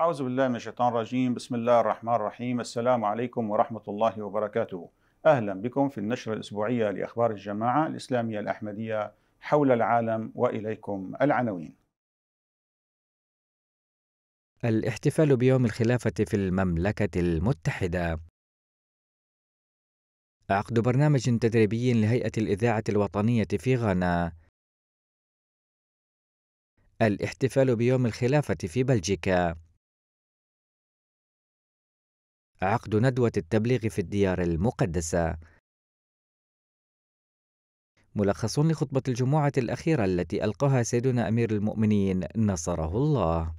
أعوذ بالله من الشيطان الرجيم بسم الله الرحمن الرحيم السلام عليكم ورحمة الله وبركاته أهلا بكم في النشرة الأسبوعية لأخبار الجماعة الإسلامية الأحمدية حول العالم وإليكم العناوين الاحتفال بيوم الخلافة في المملكة المتحدة عقد برنامج تدريبي لهيئة الإذاعة الوطنية في غانا الاحتفال بيوم الخلافة في بلجيكا عقد ندوة التبليغ في الديار المقدسة. ملخص لخطبة الجمعة الأخيرة التي ألقاها سيدنا أمير المؤمنين نصره الله.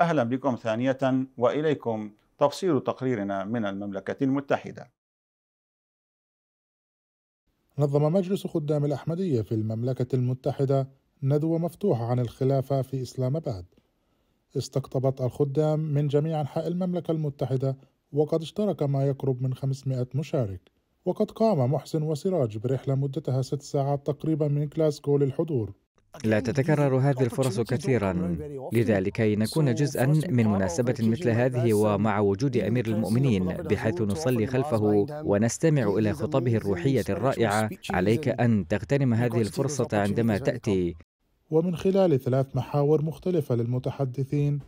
أهلا بكم ثانية وإليكم تفصيل تقريرنا من المملكة المتحدة. نظم مجلس خدام الأحمدية في المملكة المتحدة ندوة مفتوحة عن الخلافة في إسلام آباد استقطبت الخدام من جميع أنحاء المملكة المتحدة وقد اشترك ما يقرب من 500 مشارك وقد قام محسن وسراج برحلة مدتها ست ساعات تقريبا من كلاسكو للحضور لا تتكرر هذه الفرص كثيرا لذلك نكون جزءا من مناسبة مثل هذه ومع وجود أمير المؤمنين بحيث نصلي خلفه ونستمع إلى خطبه الروحية الرائعة عليك أن تغتنم هذه الفرصة عندما تأتي ومن خلال ثلاث محاور مختلفة للمتحدثين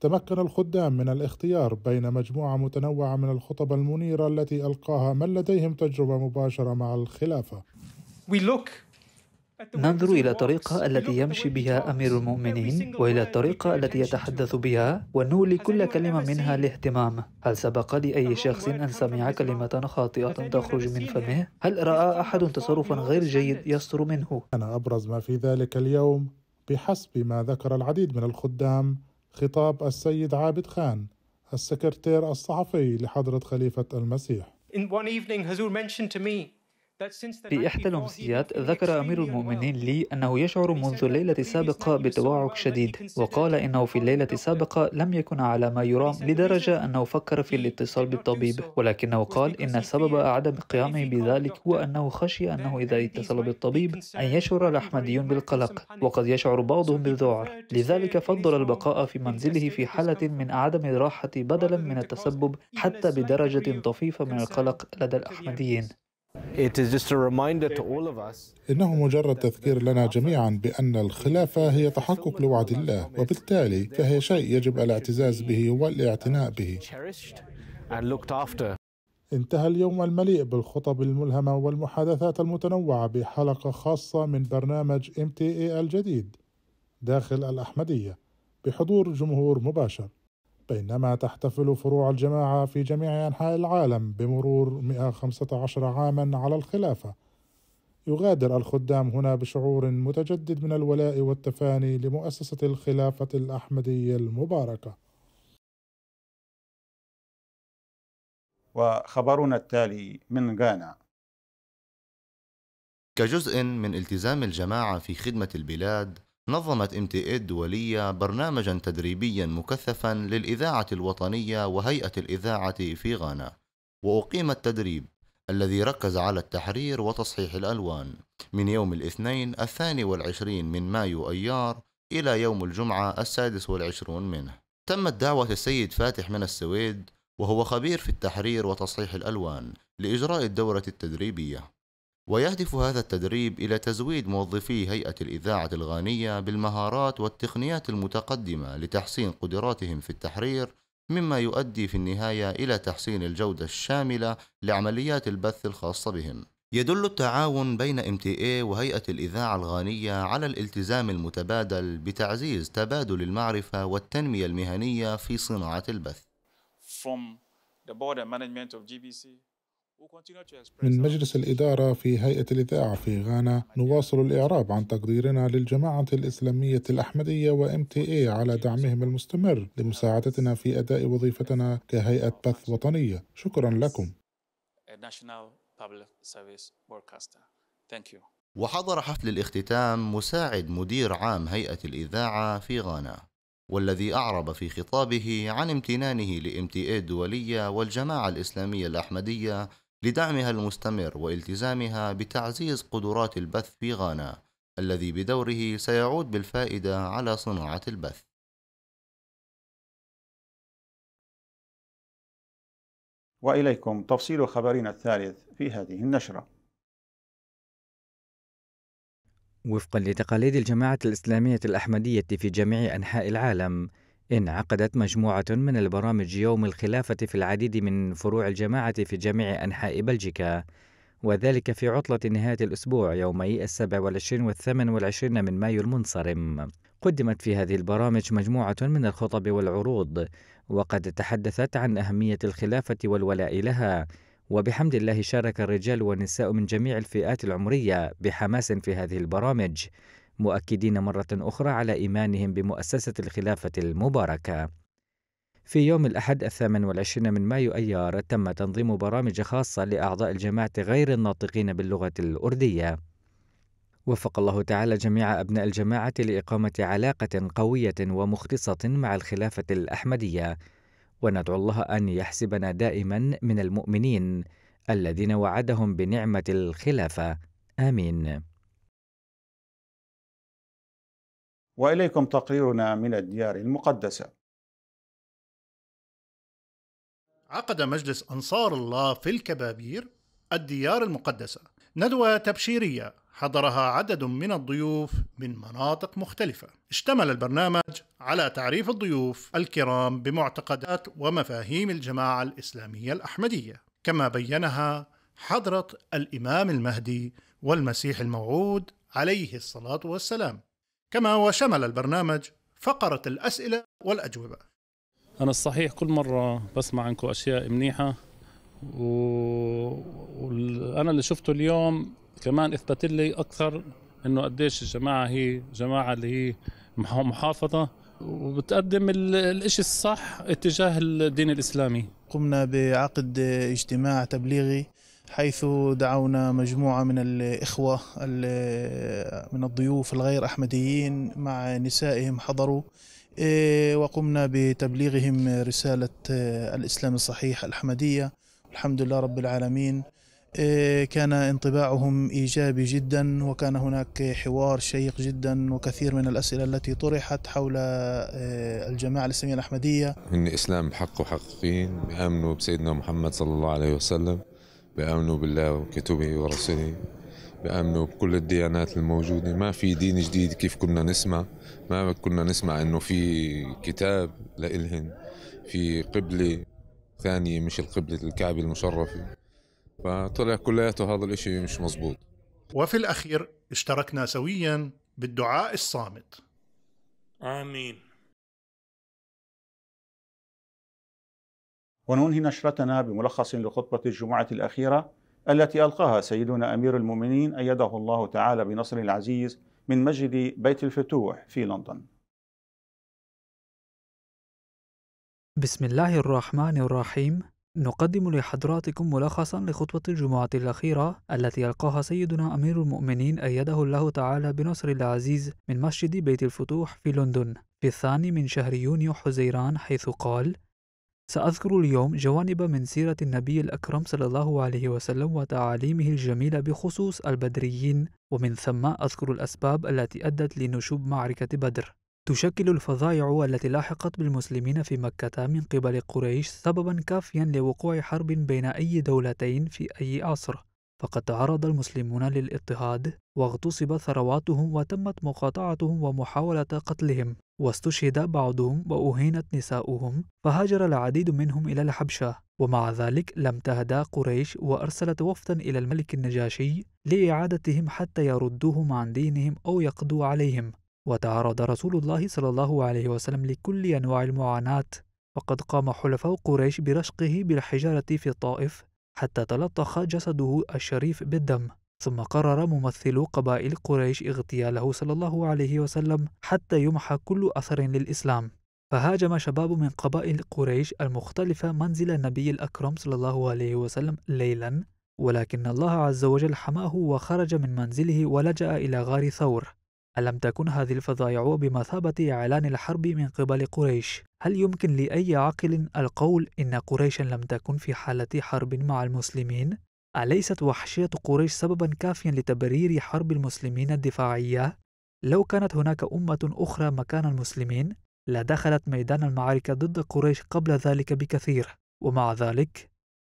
تمكن الخدام من الاختيار بين مجموعة متنوعة من الخطب المنيرة التي ألقاها من لديهم تجربة مباشرة مع الخلافة. We look ننظر إلى الطريقة التي يمشي بها أمير المؤمنين وإلى الطريقة التي يتحدث بها ونولي كل كلمة منها الاهتمام هل سبق لأي شخص أن سمع كلمة خاطئة تخرج من فمه؟ هل رأى أحد تصرفا غير جيد يصدر منه؟ أنا أبرز ما في ذلك اليوم بحسب ما ذكر العديد من الخدام خطاب السيد عابد خان السكرتير الصحفي لحضرة خليفة المسيح In one evening, Hazur mentioned to me في إحدى الأمسيات ذكر أمير المؤمنين لي أنه يشعر منذ الليلة السابقة بتوعك شديد وقال إنه في الليلة السابقة لم يكن على ما يرام لدرجة أنه فكر في الاتصال بالطبيب ولكنه قال إن سبب عدم قيامه بذلك هو أنه خشي أنه إذا اتصل بالطبيب أن يشعر الأحمديون بالقلق وقد يشعر بعضهم بالذعر لذلك فضل البقاء في منزله في حالة من عدم الراحة بدلا من التسبب حتى بدرجة طفيفة من القلق لدى الأحمديين إنه مجرد تذكير لنا جميعا بأن الخلافة هي تحقق لوعد الله وبالتالي فهي شيء يجب الاعتزاز به والاعتناء به انتهى اليوم المليء بالخطب الملهمة والمحادثات المتنوعة بحلقة خاصة من برنامج MTA الجديد داخل الأحمدية بحضور جمهور مباشر بينما تحتفل فروع الجماعة في جميع أنحاء العالم بمرور 115 عاما على الخلافة يغادر الخدام هنا بشعور متجدد من الولاء والتفاني لمؤسسة الخلافة الأحمدية المباركة وخبرنا التالي من غانا كجزء من التزام الجماعة في خدمة البلاد نظمت ام تي الدولية برنامجا تدريبيا مكثفا للإذاعة الوطنية وهيئة الإذاعة في غانا وأقيم التدريب الذي ركز على التحرير وتصحيح الألوان من يوم الاثنين الثاني والعشرين من مايو أيار إلى يوم الجمعة السادس والعشرون منه تمت دعوة السيد فاتح من السويد وهو خبير في التحرير وتصحيح الألوان لإجراء الدورة التدريبية ويهدف هذا التدريب إلى تزويد موظفي هيئة الإذاعة الغانية بالمهارات والتقنيات المتقدمة لتحسين قدراتهم في التحرير مما يؤدي في النهاية إلى تحسين الجودة الشاملة لعمليات البث الخاصة بهم. يدل التعاون بين MTA وهيئة الإذاعة الغانية على الالتزام المتبادل بتعزيز تبادل المعرفة والتنمية المهنية في صناعة البث. From the board and management of GBC من مجلس الإدارة في هيئة الإذاعة في غانا نواصل الإعراب عن تقديرنا للجماعة الإسلامية الأحمدية وام تي اي على دعمهم المستمر لمساعدتنا في أداء وظيفتنا كهيئة بث وطنية شكرا لكم وحضر حفل الاختتام مساعد مدير عام هيئة الإذاعة في غانا والذي أعرب في خطابه عن امتنانه لامتئاء الدولية والجماعة الإسلامية الأحمدية لدعمها المستمر والتزامها بتعزيز قدرات البث في غانا الذي بدوره سيعود بالفائدة على صناعة البث وإليكم تفصيل خبرنا الثالث في هذه النشرة وفقا لتقاليد الجماعة الإسلامية الأحمدية في جميع أنحاء العالم انعقدت مجموعة من البرامج يوم الخلافة في العديد من فروع الجماعة في جميع أنحاء بلجيكا وذلك في عطلة نهاية الأسبوع يومي السبع والعشرين والثامن والعشرين من مايو المنصرم قدمت في هذه البرامج مجموعة من الخطب والعروض وقد تحدثت عن أهمية الخلافة والولاء لها وبحمد الله شارك الرجال والنساء من جميع الفئات العمرية بحماس في هذه البرامج مؤكدين مرة أخرى على إيمانهم بمؤسسة الخلافة المباركة. في يوم الأحد الثامن والعشرين من مايو أيار تم تنظيم برامج خاصة لأعضاء الجماعة غير الناطقين باللغة الأردية. وفق الله تعالى جميع أبناء الجماعة لإقامة علاقة قوية ومخلصة مع الخلافة الأحمدية، وندعو الله أن يحسبنا دائما من المؤمنين الذين وعدهم بنعمة الخلافة. آمين. واليكم تقريرنا من الديار المقدسه. عقد مجلس انصار الله في الكبابير الديار المقدسه ندوه تبشيريه حضرها عدد من الضيوف من مناطق مختلفه. اشتمل البرنامج على تعريف الضيوف الكرام بمعتقدات ومفاهيم الجماعه الاسلاميه الاحمديه كما بينها حضره الامام المهدي والمسيح الموعود عليه الصلاه والسلام. كما وشمل البرنامج فقرة الأسئلة والأجوبة أنا الصحيح كل مرة بسمع عنكم أشياء منيحة وأنا اللي شفته اليوم كمان اثبت لي أكثر إنه قديش الجماعة هي جماعة اللي هي محافظة وبتقدم الإشي الصح اتجاه الدين الإسلامي قمنا بعقد اجتماع تبليغي حيث دعونا مجموعة من الإخوة من الضيوف الغير أحمديين مع نسائهم حضروا إيه، وقمنا بتبليغهم رسالة آه، الإسلام الصحيح الأحمدية الحمد لله رب العالمين إيه، كان انطباعهم إيجابي جدا وكان هناك حوار شيق جدا وكثير من الأسئلة التي طرحت حول آه، الجماعة الإسلامية الأحمدية إن إسلام حق وحقيقيين بآمنوا بسيدنا محمد صلى الله عليه وسلم بآمنوا بالله وكتبه ورسله بآمنوا بكل الديانات الموجودة ما في دين جديد كيف كنا نسمع ما كنا نسمع انه في كتاب لإلهن في قبلة ثانية مش القبلة الكعبة المشرفة فطلع كلياته هذا الاشي مش مزبوط وفي الأخير اشتركنا سويا بالدعاء الصامت آمين وننهي نشرتنا بملخص لخطبة الجمعة الأخيرة التي ألقاها سيدنا أمير المؤمنين أيده الله تعالى بنصر العزيز من مسجد بيت الفتوح في لندن بسم الله الرحمن الرحيم نقدم لحضراتكم ملخصا لخطبة الجمعة الأخيرة التي ألقاها سيدنا أمير المؤمنين أيده الله تعالى بنصر العزيز من مسجد بيت الفتوح في لندن في الثاني من شهر يونيو حزيران حيث قال سأذكر اليوم جوانب من سيرة النبي الأكرم صلى الله عليه وسلم وتعاليمه الجميلة بخصوص البدريين ومن ثم أذكر الأسباب التي أدت لنشوب معركة بدر تشكل الفظائع التي لاحقت بالمسلمين في مكة من قبل قريش سببا كافيا لوقوع حرب بين أي دولتين في أي عصر فقد تعرض المسلمون للاضطهاد واغتصب ثرواتهم وتمت مقاطعتهم ومحاولة قتلهم واستشهد بعضهم وأهينت نساؤهم فهاجر العديد منهم إلى الحبشة ومع ذلك لم تهدى قريش وأرسلت وفدا إلى الملك النجاشي لإعادتهم حتى يردوهم عن دينهم أو يقضوا عليهم وتعرض رسول الله صلى الله عليه وسلم لكل أنواع المعاناة فقد قام حلفاء قريش برشقه بالحجارة في الطائف حتى تلطخ جسده الشريف بالدم ثم قرر ممثلو قبائل قريش اغتياله صلى الله عليه وسلم حتى يمحى كل أثر للإسلام فهاجم شباب من قبائل قريش المختلفة منزل النبي الأكرم صلى الله عليه وسلم ليلا ولكن الله عز وجل حماه وخرج من منزله ولجأ إلى غار ثور ألم تكن هذه الفظائع بمثابة إعلان الحرب من قبل قريش؟ هل يمكن لأي عاقل القول إن قريشا لم تكن في حالة حرب مع المسلمين؟ أليست وحشية قريش سببا كافيا لتبرير حرب المسلمين الدفاعية؟ لو كانت هناك أمة أخرى مكان المسلمين لدخلت ميدان المعركة ضد قريش قبل ذلك بكثير ومع ذلك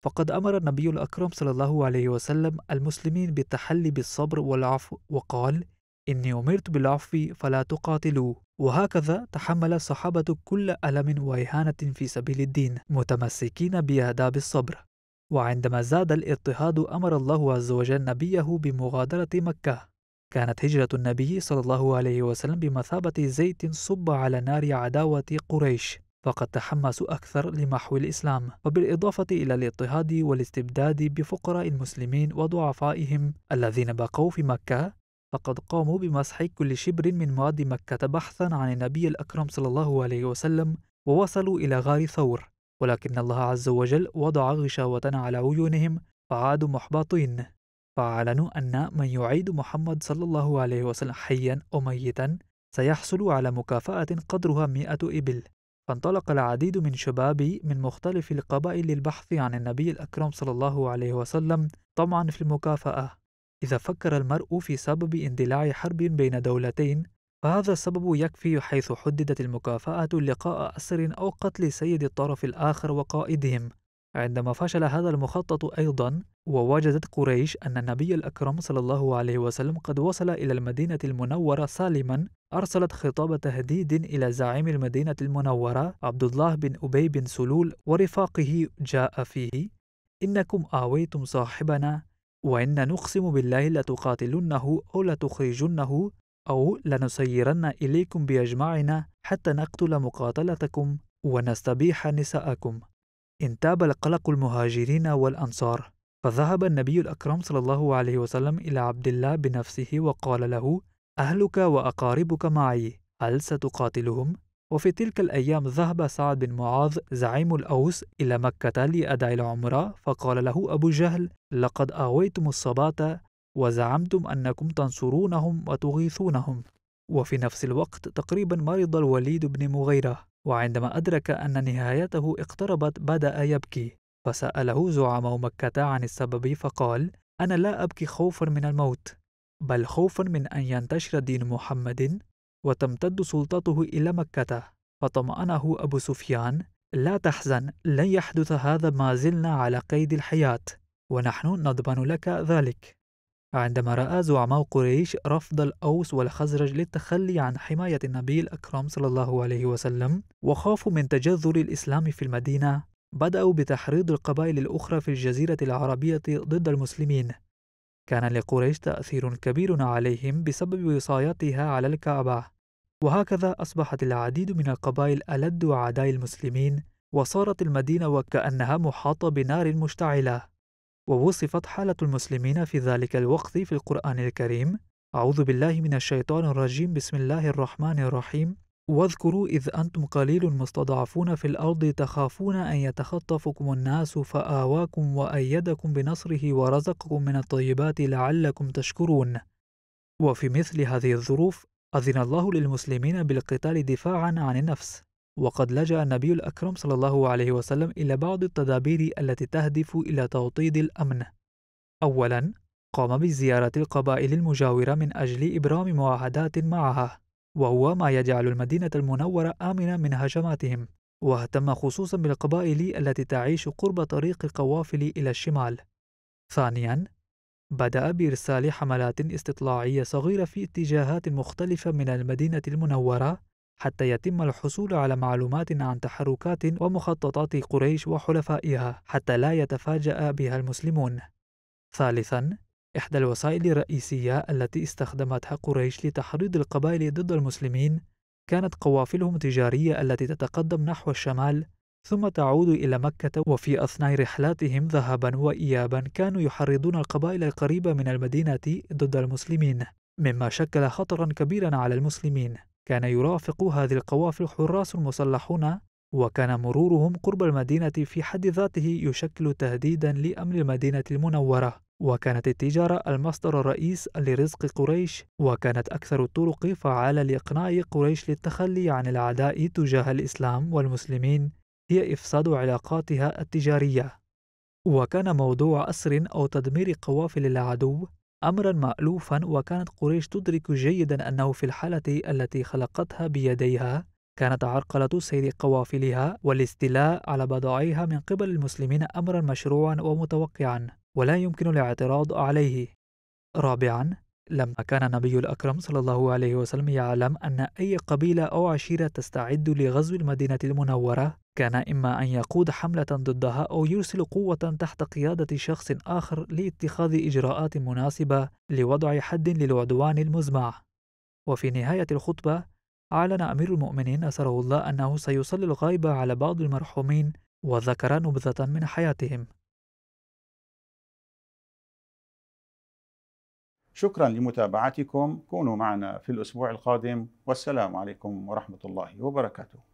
فقد أمر النبي الأكرم صلى الله عليه وسلم المسلمين بالتحلي بالصبر والعفو وقال إني أمرت بالعفو فلا تقاتلوا وهكذا تحمل الصحابة كل ألم وإهانة في سبيل الدين متمسكين بآداب الصبر وعندما زاد الاضطهاد أمر الله عز وجل نبيه بمغادرة مكة كانت هجرة النبي صلى الله عليه وسلم بمثابة زيت صب على نار عداوة قريش فقد تحمسوا أكثر لمحو الإسلام وبالإضافة إلى الاضطهاد والاستبداد بفقراء المسلمين وضعفائهم الذين بقوا في مكة فقد قاموا بمسح كل شبر من مواد مكة بحثا عن النبي الأكرم صلى الله عليه وسلم ووصلوا إلى غار ثور ولكن الله عز وجل وضع غشاوة على عيونهم فعادوا محبطين فأعلنوا أن من يعيد محمد صلى الله عليه وسلم حيا أو ميتا سيحصل على مكافأة قدرها مئة إبل فانطلق العديد من شباب من مختلف القبائل للبحث عن النبي الأكرم صلى الله عليه وسلم طمعا في المكافأة إذا فكر المرء في سبب اندلاع حرب بين دولتين فهذا السبب يكفي حيث حددت المكافأة لقاء أسر أو قتل سيد الطرف الآخر وقائدهم عندما فشل هذا المخطط أيضا ووجدت قريش أن النبي الأكرم صلى الله عليه وسلم قد وصل إلى المدينة المنورة سالما أرسلت خطاب تهديد إلى زعيم المدينة المنورة عبد الله بن أبي بن سلول ورفاقه جاء فيه إنكم آويتم صاحبنا وإن نقسم بالله لتقاتلنه أو لتخرجنه أو لنسيرن إليكم بأجمعنا حتى نقتل مقاتلتكم ونستبيح نساءكم انتاب القلق المهاجرين والأنصار فذهب النبي الأكرم صلى الله عليه وسلم إلى عبد الله بنفسه وقال له أهلك وأقاربك معي هل ستقاتلهم؟ وفي تلك الأيام ذهب سعد بن معاذ زعيم الأوس إلى مكة لأداء العمرة فقال له أبو جهل لقد آويتم الصباة وزعمتم أنكم تنصرونهم وتغيثونهم وفي نفس الوقت تقريبا مرض الوليد بن مغيرة وعندما أدرك أن نهايته اقتربت بدأ يبكي فسأله زعماء مكة عن السبب فقال أنا لا أبكي خوفا من الموت بل خوفا من أن ينتشر دين محمد وتمتد سلطته إلى مكة فطمأنه أبو سفيان لا تحزن لن يحدث هذا ما زلنا على قيد الحياة ونحن نضمن لك ذلك عندما رأى زعماء قريش رفض الأوس والخزرج للتخلي عن حماية النبي الأكرم صلى الله عليه وسلم وخافوا من تجذر الإسلام في المدينة بدأوا بتحريض القبائل الأخرى في الجزيرة العربية ضد المسلمين كان لقريش تأثير كبير عليهم بسبب وصايتها على الكعبة وهكذا أصبحت العديد من القبائل ألد أعداء المسلمين وصارت المدينة وكأنها محاطة بنار مشتعلة ووصفت حالة المسلمين في ذلك الوقت في القرآن الكريم أعوذ بالله من الشيطان الرجيم بسم الله الرحمن الرحيم واذكروا إذ أنتم قليل مستضعفون في الأرض تخافون أن يتخطفكم الناس فآواكم وأيدكم بنصره ورزقكم من الطيبات لعلكم تشكرون وفي مثل هذه الظروف أذن الله للمسلمين بالقتال دفاعا عن النفس وقد لجأ النبي الأكرم صلى الله عليه وسلم إلى بعض التدابير التي تهدف إلى توطيد الأمن أولا قام بزيارة القبائل المجاورة من أجل إبرام معاهدات معها وهو ما يجعل المدينة المنورة آمنة من هجماتهم واهتم خصوصا بالقبائل التي تعيش قرب طريق القوافل إلى الشمال ثانيا بدأ بإرسال حملات استطلاعية صغيرة في اتجاهات مختلفة من المدينة المنورة حتى يتم الحصول على معلومات عن تحركات ومخططات قريش وحلفائها حتى لا يتفاجأ بها المسلمون. ثالثاً، إحدى الوسائل الرئيسية التي استخدمتها قريش لتحريض القبائل ضد المسلمين كانت قوافلهم التجارية التي تتقدم نحو الشمال ثم تعود إلى مكة وفي أثناء رحلاتهم ذهبا وإيابا كانوا يحرضون القبائل القريبة من المدينة ضد المسلمين مما شكل خطرا كبيرا على المسلمين كان يرافق هذه القوافل حراس مسلحون وكان مرورهم قرب المدينة في حد ذاته يشكل تهديدا لأمن المدينة المنورة وكانت التجارة المصدر الرئيس لرزق قريش وكانت أكثر الطرق فعالة لإقناع قريش للتخلي عن العداء تجاه الإسلام والمسلمين هي إفساد علاقاتها التجارية وكان موضوع أسر أو تدمير قوافل العدو أمرا مألوفا وكانت قريش تدرك جيدا أنه في الحالة التي خلقتها بيديها كانت عرقلة سير قوافلها والاستيلاء على بضائعها من قبل المسلمين أمرا مشروعا ومتوقعا ولا يمكن الاعتراض عليه رابعا لما كان النبي الأكرم صلى الله عليه وسلم يعلم أن أي قبيلة أو عشيرة تستعد لغزو المدينة المنورة كان إما أن يقود حملة ضدها أو يرسل قوة تحت قيادة شخص آخر لاتخاذ إجراءات مناسبة لوضع حد للعدوان المزمع. وفي نهاية الخطبة، أعلن أمير المؤمنين أسره الله أنه سيصلي الغايبة على بعض المرحومين وذكر نبذة من حياتهم. شكرا لمتابعتكم، كونوا معنا في الأسبوع القادم والسلام عليكم ورحمة الله وبركاته.